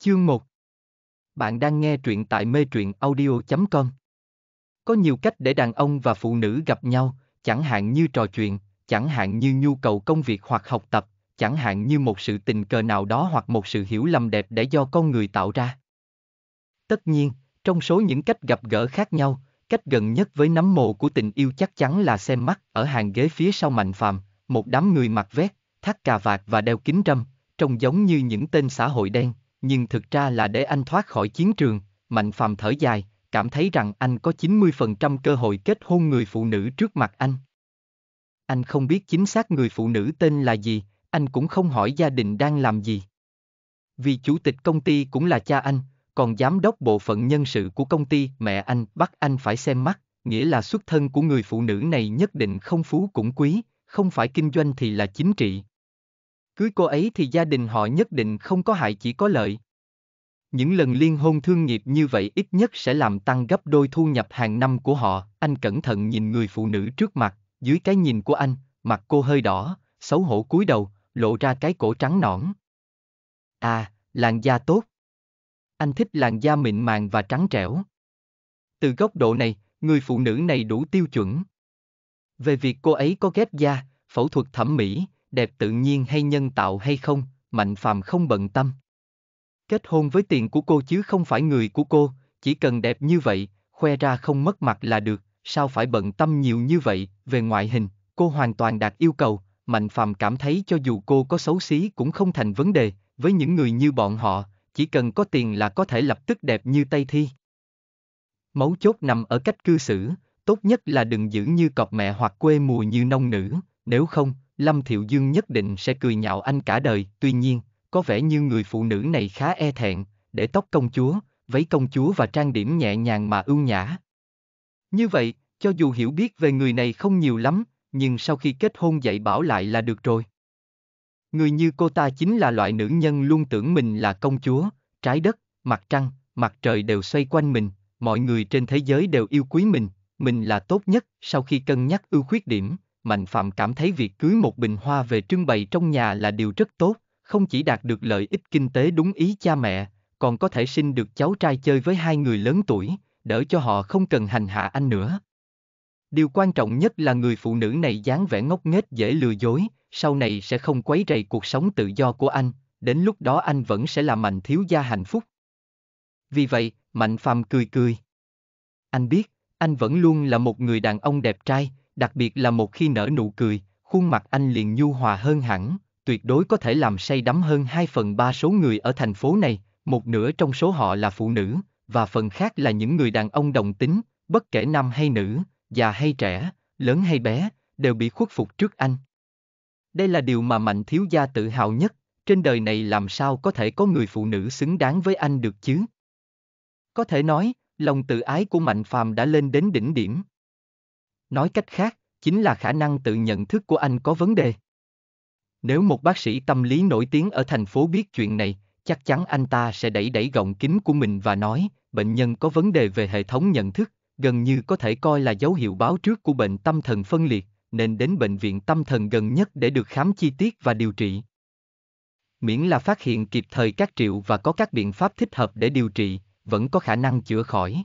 Chương 1 Bạn đang nghe truyện tại mê truyện audio.com Có nhiều cách để đàn ông và phụ nữ gặp nhau, chẳng hạn như trò chuyện, chẳng hạn như nhu cầu công việc hoặc học tập, chẳng hạn như một sự tình cờ nào đó hoặc một sự hiểu lầm đẹp để do con người tạo ra. Tất nhiên, trong số những cách gặp gỡ khác nhau, cách gần nhất với nắm mồ của tình yêu chắc chắn là xem mắt ở hàng ghế phía sau mạnh phàm, một đám người mặc vest, thắt cà vạt và đeo kính râm, trông giống như những tên xã hội đen, nhưng thực ra là để anh thoát khỏi chiến trường, Mạnh Phàm thở dài, cảm thấy rằng anh có 90% cơ hội kết hôn người phụ nữ trước mặt anh. Anh không biết chính xác người phụ nữ tên là gì, anh cũng không hỏi gia đình đang làm gì. Vì chủ tịch công ty cũng là cha anh, còn giám đốc bộ phận nhân sự của công ty mẹ anh bắt anh phải xem mắt, nghĩa là xuất thân của người phụ nữ này nhất định không phú cũng quý, không phải kinh doanh thì là chính trị, Cưới cô ấy thì gia đình họ nhất định không có hại chỉ có lợi. Những lần liên hôn thương nghiệp như vậy ít nhất sẽ làm tăng gấp đôi thu nhập hàng năm của họ. Anh cẩn thận nhìn người phụ nữ trước mặt, dưới cái nhìn của anh, mặt cô hơi đỏ, xấu hổ cúi đầu, lộ ra cái cổ trắng nõn. À, làn da tốt. Anh thích làn da mịn màng và trắng trẻo. Từ góc độ này, người phụ nữ này đủ tiêu chuẩn. Về việc cô ấy có ghép da, phẫu thuật thẩm mỹ, đẹp tự nhiên hay nhân tạo hay không, Mạnh Phàm không bận tâm. Kết hôn với tiền của cô chứ không phải người của cô, chỉ cần đẹp như vậy, khoe ra không mất mặt là được, sao phải bận tâm nhiều như vậy, về ngoại hình, cô hoàn toàn đạt yêu cầu, Mạnh Phàm cảm thấy cho dù cô có xấu xí cũng không thành vấn đề, với những người như bọn họ, chỉ cần có tiền là có thể lập tức đẹp như Tây Thi. Mấu chốt nằm ở cách cư xử, tốt nhất là đừng giữ như cọp mẹ hoặc quê mùa như nông nữ, nếu không, Lâm Thiệu Dương nhất định sẽ cười nhạo anh cả đời, tuy nhiên, có vẻ như người phụ nữ này khá e thẹn, để tóc công chúa, váy công chúa và trang điểm nhẹ nhàng mà ưu nhã. Như vậy, cho dù hiểu biết về người này không nhiều lắm, nhưng sau khi kết hôn dạy bảo lại là được rồi. Người như cô ta chính là loại nữ nhân luôn tưởng mình là công chúa, trái đất, mặt trăng, mặt trời đều xoay quanh mình, mọi người trên thế giới đều yêu quý mình, mình là tốt nhất, sau khi cân nhắc ưu khuyết điểm, Mạnh Phạm cảm thấy việc cưới một bình hoa về trưng bày trong nhà là điều rất tốt, không chỉ đạt được lợi ích kinh tế đúng ý cha mẹ, còn có thể sinh được cháu trai chơi với hai người lớn tuổi, đỡ cho họ không cần hành hạ anh nữa. Điều quan trọng nhất là người phụ nữ này dáng vẻ ngốc nghếch dễ lừa dối, sau này sẽ không quấy rầy cuộc sống tự do của anh, đến lúc đó anh vẫn sẽ là mạnh thiếu gia hạnh phúc. Vì vậy, Mạnh Phàm cười cười. Anh biết, anh vẫn luôn là một người đàn ông đẹp trai, đặc biệt là một khi nở nụ cười, khuôn mặt anh liền nhu hòa hơn hẳn, tuyệt đối có thể làm say đắm hơn 2 phần 3 số người ở thành phố này, một nửa trong số họ là phụ nữ, và phần khác là những người đàn ông đồng tính, bất kể nam hay nữ, già hay trẻ, lớn hay bé, đều bị khuất phục trước anh. Đây là điều mà Mạnh Thiếu Gia tự hào nhất, trên đời này làm sao có thể có người phụ nữ xứng đáng với anh được chứ? Có thể nói, lòng tự ái của Mạnh Phàm đã lên đến đỉnh điểm, Nói cách khác, chính là khả năng tự nhận thức của anh có vấn đề. Nếu một bác sĩ tâm lý nổi tiếng ở thành phố biết chuyện này, chắc chắn anh ta sẽ đẩy đẩy gọng kính của mình và nói, bệnh nhân có vấn đề về hệ thống nhận thức, gần như có thể coi là dấu hiệu báo trước của bệnh tâm thần phân liệt, nên đến bệnh viện tâm thần gần nhất để được khám chi tiết và điều trị. Miễn là phát hiện kịp thời các triệu và có các biện pháp thích hợp để điều trị, vẫn có khả năng chữa khỏi.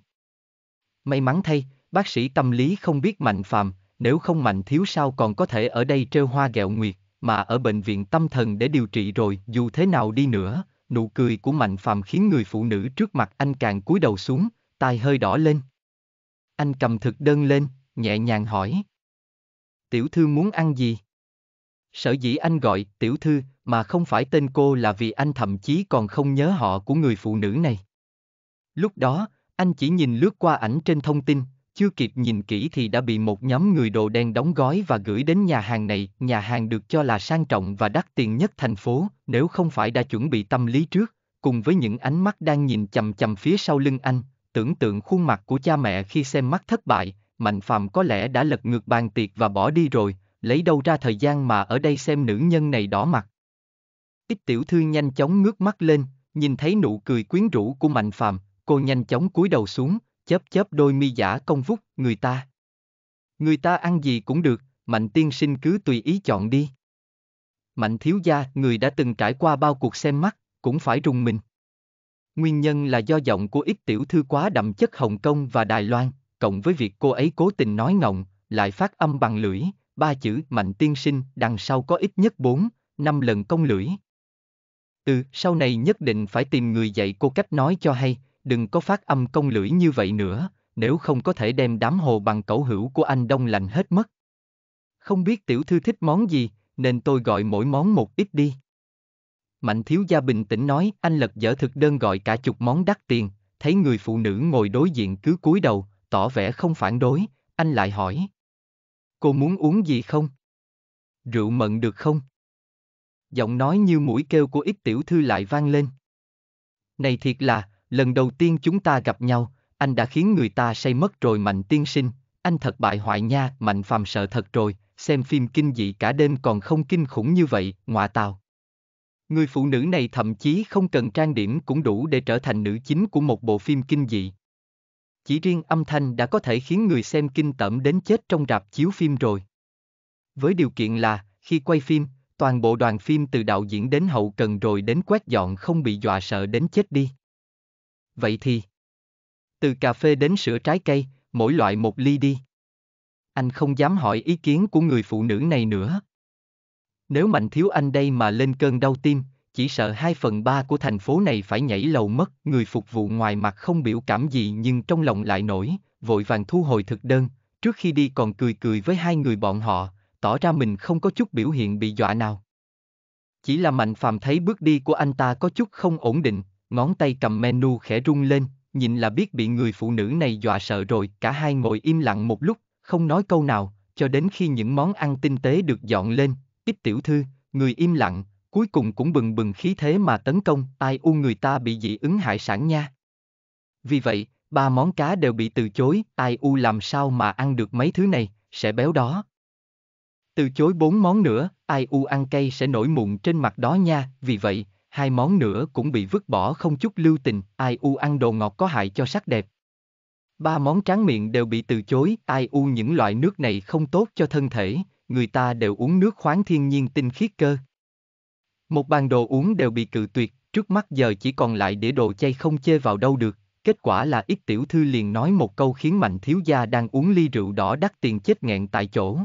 May mắn thay, Bác sĩ tâm lý không biết mạnh phàm, nếu không mạnh thiếu sao còn có thể ở đây trêu hoa gẹo nguyệt, mà ở bệnh viện tâm thần để điều trị rồi dù thế nào đi nữa, nụ cười của mạnh phàm khiến người phụ nữ trước mặt anh càng cúi đầu xuống, tai hơi đỏ lên. Anh cầm thực đơn lên, nhẹ nhàng hỏi. Tiểu thư muốn ăn gì? Sở dĩ anh gọi tiểu thư mà không phải tên cô là vì anh thậm chí còn không nhớ họ của người phụ nữ này. Lúc đó, anh chỉ nhìn lướt qua ảnh trên thông tin, chưa kịp nhìn kỹ thì đã bị một nhóm người đồ đen đóng gói và gửi đến nhà hàng này. Nhà hàng được cho là sang trọng và đắt tiền nhất thành phố, nếu không phải đã chuẩn bị tâm lý trước, cùng với những ánh mắt đang nhìn chầm chầm phía sau lưng anh, tưởng tượng khuôn mặt của cha mẹ khi xem mắt thất bại, Mạnh phàm có lẽ đã lật ngược bàn tiệc và bỏ đi rồi, lấy đâu ra thời gian mà ở đây xem nữ nhân này đỏ mặt. Ít tiểu thư nhanh chóng ngước mắt lên, nhìn thấy nụ cười quyến rũ của Mạnh phàm, cô nhanh chóng cúi đầu xuống, chớp chớp đôi mi giả công vút, người ta. Người ta ăn gì cũng được, mạnh tiên sinh cứ tùy ý chọn đi. Mạnh thiếu gia, người đã từng trải qua bao cuộc xem mắt, cũng phải rùng mình. Nguyên nhân là do giọng của ít tiểu thư quá đậm chất Hồng Kông và Đài Loan, cộng với việc cô ấy cố tình nói ngọng, lại phát âm bằng lưỡi, ba chữ mạnh tiên sinh đằng sau có ít nhất bốn, năm lần công lưỡi. Ừ, sau này nhất định phải tìm người dạy cô cách nói cho hay, đừng có phát âm công lưỡi như vậy nữa, nếu không có thể đem đám hồ bằng cẩu hữu của anh đông lành hết mất. Không biết tiểu thư thích món gì, nên tôi gọi mỗi món một ít đi. Mạnh thiếu gia bình tĩnh nói, anh lật dở thực đơn gọi cả chục món đắt tiền, thấy người phụ nữ ngồi đối diện cứ cúi đầu, tỏ vẻ không phản đối, anh lại hỏi. Cô muốn uống gì không? Rượu mận được không? Giọng nói như mũi kêu của ít tiểu thư lại vang lên. Này thiệt là, lần đầu tiên chúng ta gặp nhau, anh đã khiến người ta say mất rồi mạnh tiên sinh, anh thật bại hoại nha, mạnh phàm sợ thật rồi, xem phim kinh dị cả đêm còn không kinh khủng như vậy, ngọa tào. Người phụ nữ này thậm chí không cần trang điểm cũng đủ để trở thành nữ chính của một bộ phim kinh dị. Chỉ riêng âm thanh đã có thể khiến người xem kinh tởm đến chết trong rạp chiếu phim rồi. Với điều kiện là, khi quay phim, toàn bộ đoàn phim từ đạo diễn đến hậu cần rồi đến quét dọn không bị dọa sợ đến chết đi vậy thì... Từ cà phê đến sữa trái cây, mỗi loại một ly đi. Anh không dám hỏi ý kiến của người phụ nữ này nữa. Nếu Mạnh Thiếu Anh đây mà lên cơn đau tim, chỉ sợ 2 phần 3 của thành phố này phải nhảy lầu mất, người phục vụ ngoài mặt không biểu cảm gì nhưng trong lòng lại nổi, vội vàng thu hồi thực đơn, trước khi đi còn cười cười với hai người bọn họ, tỏ ra mình không có chút biểu hiện bị dọa nào. Chỉ là Mạnh Phàm thấy bước đi của anh ta có chút không ổn định, ngón tay cầm menu khẽ run lên, nhìn là biết bị người phụ nữ này dọa sợ rồi, cả hai ngồi im lặng một lúc, không nói câu nào, cho đến khi những món ăn tinh tế được dọn lên, ít tiểu thư, người im lặng, cuối cùng cũng bừng bừng khí thế mà tấn công, ai u người ta bị dị ứng hại sản nha. Vì vậy, ba món cá đều bị từ chối, ai u làm sao mà ăn được mấy thứ này, sẽ béo đó. Từ chối bốn món nữa, ai u ăn cay sẽ nổi mụn trên mặt đó nha, vì vậy, hai món nữa cũng bị vứt bỏ không chút lưu tình, ai u ăn đồ ngọt có hại cho sắc đẹp. Ba món tráng miệng đều bị từ chối, ai u những loại nước này không tốt cho thân thể, người ta đều uống nước khoáng thiên nhiên tinh khiết cơ. Một bàn đồ uống đều bị cự tuyệt, trước mắt giờ chỉ còn lại để đồ chay không chê vào đâu được, kết quả là ít tiểu thư liền nói một câu khiến mạnh thiếu gia đang uống ly rượu đỏ đắt tiền chết nghẹn tại chỗ.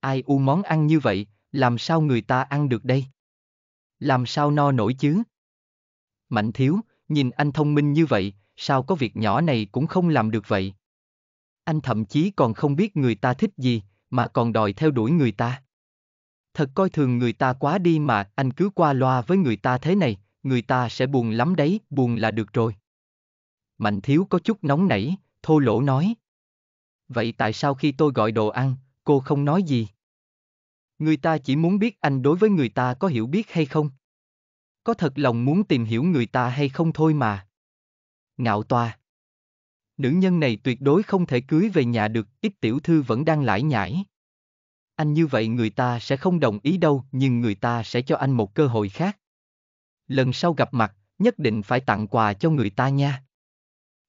Ai u món ăn như vậy, làm sao người ta ăn được đây? Làm sao no nổi chứ? Mạnh thiếu, nhìn anh thông minh như vậy, sao có việc nhỏ này cũng không làm được vậy? Anh thậm chí còn không biết người ta thích gì, mà còn đòi theo đuổi người ta. Thật coi thường người ta quá đi mà anh cứ qua loa với người ta thế này, người ta sẽ buồn lắm đấy, buồn là được rồi. Mạnh thiếu có chút nóng nảy, thô lỗ nói. Vậy tại sao khi tôi gọi đồ ăn, cô không nói gì? Người ta chỉ muốn biết anh đối với người ta có hiểu biết hay không. Có thật lòng muốn tìm hiểu người ta hay không thôi mà. Ngạo toa. Nữ nhân này tuyệt đối không thể cưới về nhà được, ít tiểu thư vẫn đang lải nhải. Anh như vậy người ta sẽ không đồng ý đâu, nhưng người ta sẽ cho anh một cơ hội khác. Lần sau gặp mặt, nhất định phải tặng quà cho người ta nha.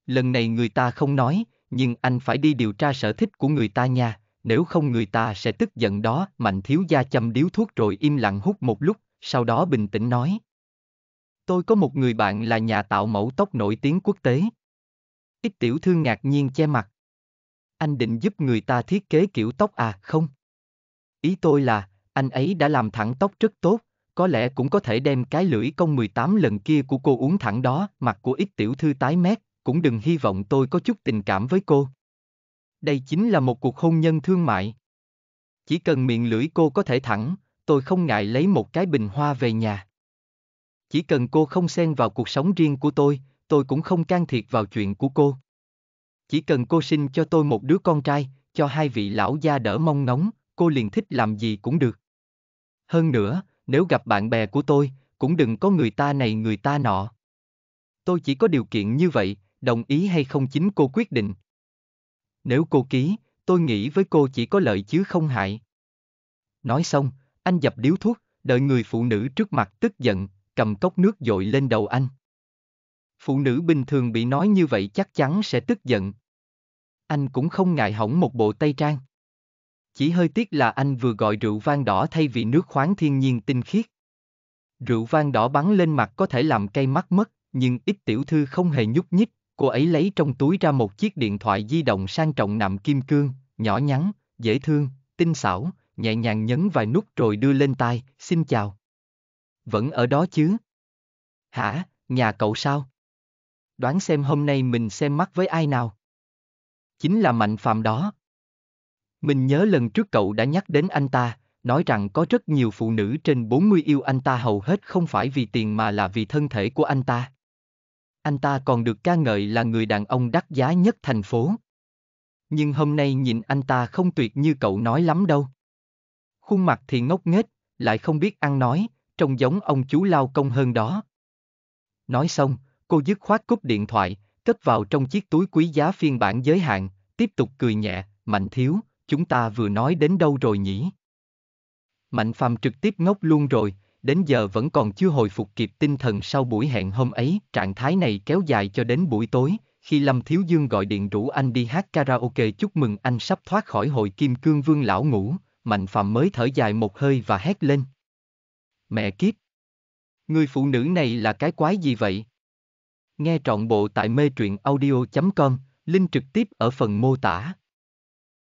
Lần này người ta không nói, nhưng anh phải đi điều tra sở thích của người ta nha, nếu không người ta sẽ tức giận đó. Mạnh thiếu gia châm điếu thuốc rồi im lặng hút một lúc, sau đó bình tĩnh nói. Tôi có một người bạn là nhà tạo mẫu tóc nổi tiếng quốc tế. Ít tiểu thư ngạc nhiên che mặt. Anh định giúp người ta thiết kế kiểu tóc à không? Ý tôi là, anh ấy đã làm thẳng tóc rất tốt, có lẽ cũng có thể đem cái lưỡi công 18 lần kia của cô uống thẳng đó, mặt của ít tiểu thư tái mét, cũng đừng hy vọng tôi có chút tình cảm với cô. Đây chính là một cuộc hôn nhân thương mại. Chỉ cần miệng lưỡi cô có thể thẳng, tôi không ngại lấy một cái bình hoa về nhà. Chỉ cần cô không xen vào cuộc sống riêng của tôi, tôi cũng không can thiệp vào chuyện của cô. Chỉ cần cô sinh cho tôi một đứa con trai, cho hai vị lão gia đỡ mong ngóng, cô liền thích làm gì cũng được. Hơn nữa, nếu gặp bạn bè của tôi, cũng đừng có người ta này người ta nọ. Tôi chỉ có điều kiện như vậy, đồng ý hay không chính cô quyết định. Nếu cô ký, tôi nghĩ với cô chỉ có lợi chứ không hại. Nói xong, anh dập điếu thuốc, đợi người phụ nữ trước mặt tức giận, cầm cốc nước dội lên đầu anh. Phụ nữ bình thường bị nói như vậy chắc chắn sẽ tức giận. Anh cũng không ngại hỏng một bộ tây trang. Chỉ hơi tiếc là anh vừa gọi rượu vang đỏ thay vì nước khoáng thiên nhiên tinh khiết. Rượu vang đỏ bắn lên mặt có thể làm cây mắt mất, nhưng ít tiểu thư không hề nhúc nhích, Cô ấy lấy trong túi ra một chiếc điện thoại di động sang trọng nạm kim cương, nhỏ nhắn, dễ thương, tinh xảo, nhẹ nhàng nhấn vài nút rồi đưa lên tai, xin chào. Vẫn ở đó chứ? Hả, nhà cậu sao? Đoán xem hôm nay mình xem mắt với ai nào? Chính là Mạnh Phạm đó. Mình nhớ lần trước cậu đã nhắc đến anh ta, nói rằng có rất nhiều phụ nữ trên 40 yêu anh ta hầu hết không phải vì tiền mà là vì thân thể của anh ta. Anh ta còn được ca ngợi là người đàn ông đắt giá nhất thành phố. Nhưng hôm nay nhìn anh ta không tuyệt như cậu nói lắm đâu. Khuôn mặt thì ngốc nghếch, lại không biết ăn nói, trông giống ông chú lao công hơn đó. Nói xong, cô dứt khoát cúp điện thoại, cất vào trong chiếc túi quý giá phiên bản giới hạn, tiếp tục cười nhẹ, Mạnh Thiếu, chúng ta vừa nói đến đâu rồi nhỉ? Mạnh Phàm trực tiếp ngốc luôn rồi, đến giờ vẫn còn chưa hồi phục kịp tinh thần sau buổi hẹn hôm ấy. Trạng thái này kéo dài cho đến buổi tối, khi Lâm Thiếu Dương gọi điện rủ anh đi hát karaoke chúc mừng anh sắp thoát khỏi hội kim cương vương lão ngủ, Mạnh Phạm mới thở dài một hơi và hét lên. Mẹ kiếp! Người phụ nữ này là cái quái gì vậy? Nghe trọn bộ tại mê truyện audio.com, link trực tiếp ở phần mô tả.